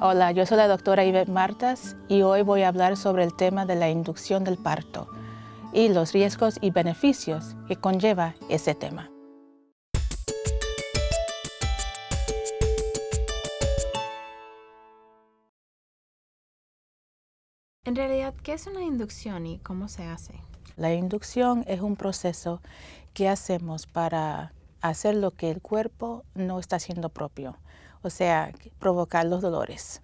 Hola, yo soy la doctora Ivette Martas y hoy voy a hablar sobre el tema de la inducción del parto y los riesgos y beneficios que conlleva ese tema. En realidad, ¿qué es una inducción y cómo se hace? La inducción es un proceso que hacemos para hacer lo que el cuerpo no está haciendo propio o sea, provocar los dolores.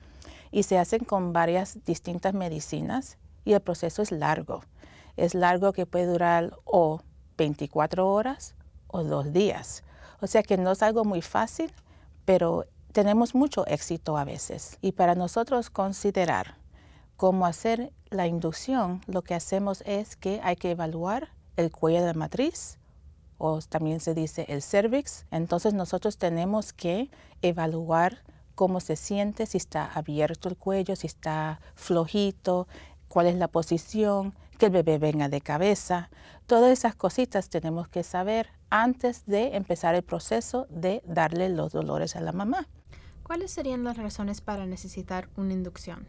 Y se hacen con varias distintas medicinas y el proceso es largo. Es largo que puede durar o 24 horas o dos días. O sea que no es algo muy fácil, pero tenemos mucho éxito a veces. Y para nosotros considerar cómo hacer la inducción, lo que hacemos es que hay que evaluar el cuello de la matriz, o también se dice el cervix. Entonces nosotros tenemos que evaluar cómo se siente, si está abierto el cuello, si está flojito, cuál es la posición, que el bebé venga de cabeza. Todas esas cositas tenemos que saber antes de empezar el proceso de darle los dolores a la mamá. ¿Cuáles serían las razones para necesitar una inducción?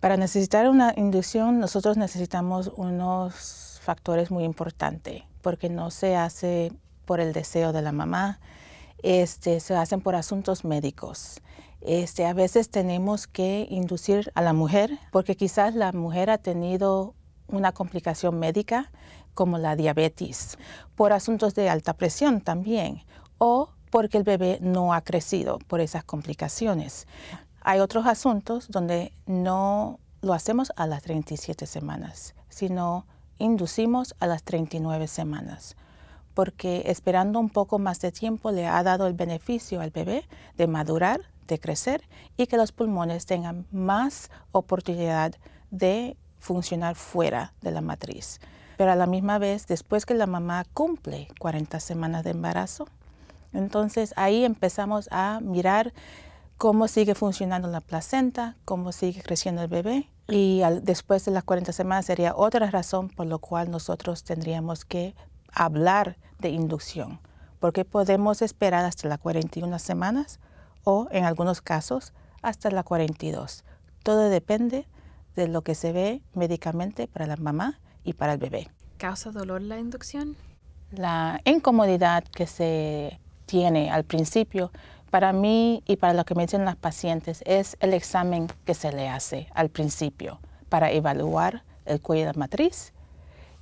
Para necesitar una inducción nosotros necesitamos unos factores muy importantes porque no se hace por el deseo de la mamá, este, se hacen por asuntos médicos. Este, a veces tenemos que inducir a la mujer porque quizás la mujer ha tenido una complicación médica como la diabetes, por asuntos de alta presión también, o porque el bebé no ha crecido por esas complicaciones. Hay otros asuntos donde no lo hacemos a las 37 semanas, sino inducimos a las 39 semanas, porque esperando un poco más de tiempo le ha dado el beneficio al bebé de madurar, de crecer y que los pulmones tengan más oportunidad de funcionar fuera de la matriz. Pero a la misma vez, después que la mamá cumple 40 semanas de embarazo, entonces ahí empezamos a mirar cómo sigue funcionando la placenta, cómo sigue creciendo el bebé y después de las 40 semanas sería otra razón por la cual nosotros tendríamos que hablar de inducción, porque podemos esperar hasta las 41 semanas o en algunos casos hasta las 42. Todo depende de lo que se ve médicamente para la mamá y para el bebé. ¿Causa dolor la inducción? La incomodidad que se tiene al principio para mí y para lo que me dicen las pacientes es el examen que se le hace al principio para evaluar el cuello de matriz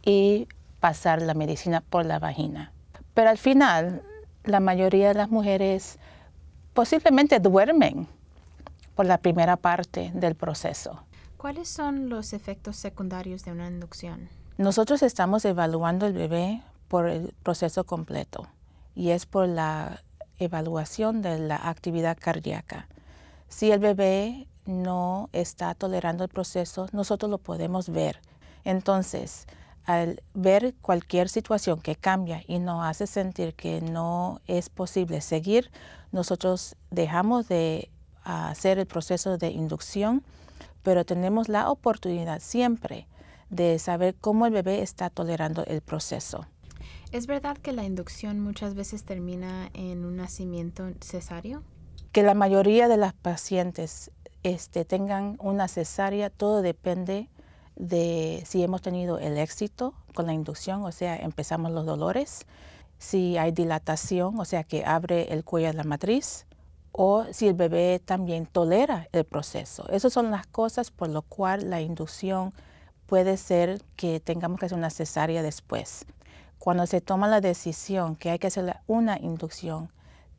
y pasar la medicina por la vagina. Pero al final, la mayoría de las mujeres posiblemente duermen por la primera parte del proceso. ¿Cuáles son los efectos secundarios de una inducción? Nosotros estamos evaluando el bebé por el proceso completo y es por la evaluación de la actividad cardíaca. Si el bebé no está tolerando el proceso, nosotros lo podemos ver. Entonces, al ver cualquier situación que cambia y nos hace sentir que no es posible seguir, nosotros dejamos de hacer el proceso de inducción, pero tenemos la oportunidad siempre de saber cómo el bebé está tolerando el proceso. ¿Es verdad que la inducción muchas veces termina en un nacimiento cesáreo? Que la mayoría de las pacientes este, tengan una cesárea, todo depende de si hemos tenido el éxito con la inducción, o sea, empezamos los dolores, si hay dilatación, o sea, que abre el cuello de la matriz, o si el bebé también tolera el proceso. Esas son las cosas por lo cual la inducción puede ser que tengamos que hacer una cesárea después cuando se toma la decisión que hay que hacer una inducción,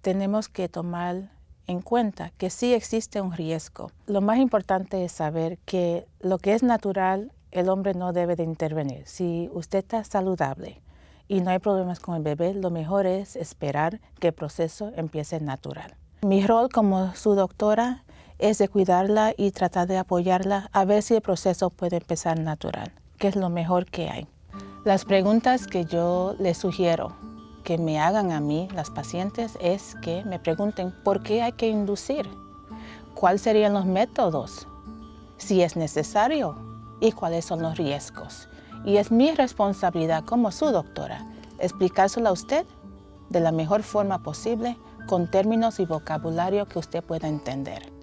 tenemos que tomar en cuenta que sí existe un riesgo. Lo más importante es saber que lo que es natural, el hombre no debe de intervenir. Si usted está saludable y no hay problemas con el bebé, lo mejor es esperar que el proceso empiece natural. Mi rol como su doctora es de cuidarla y tratar de apoyarla a ver si el proceso puede empezar natural, que es lo mejor que hay. Las preguntas que yo les sugiero que me hagan a mí, las pacientes, es que me pregunten por qué hay que inducir, cuáles serían los métodos, si es necesario y cuáles son los riesgos. Y es mi responsabilidad como su doctora explicárselo a usted de la mejor forma posible con términos y vocabulario que usted pueda entender.